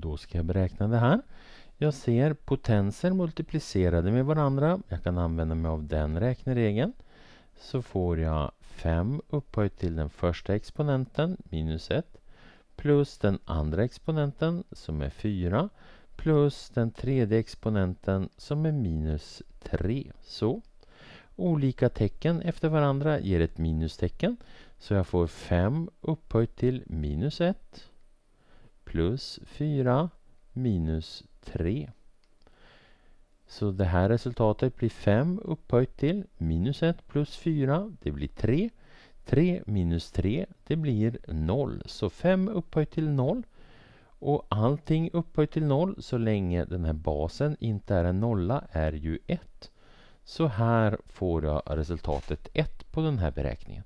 Då ska jag beräkna det här. Jag ser potenser multiplicerade med varandra. Jag kan använda mig av den räkneregeln. Så får jag 5 upphöjt till den första exponenten, minus 1, plus den andra exponenten som är 4, plus den tredje exponenten som är minus 3. Så. Olika tecken efter varandra ger ett minustecken. Så jag får 5 upphöjt till minus 1 plus 4 minus 3. Så det här resultatet blir 5 upphöjt till minus 1 plus 4, det blir 3. 3 minus 3, det blir 0. Så 5 upphöjt till 0. Och allting upphöjt till 0 så länge den här basen inte är en nolla är ju 1. Så här får jag resultatet 1 på den här beräkningen.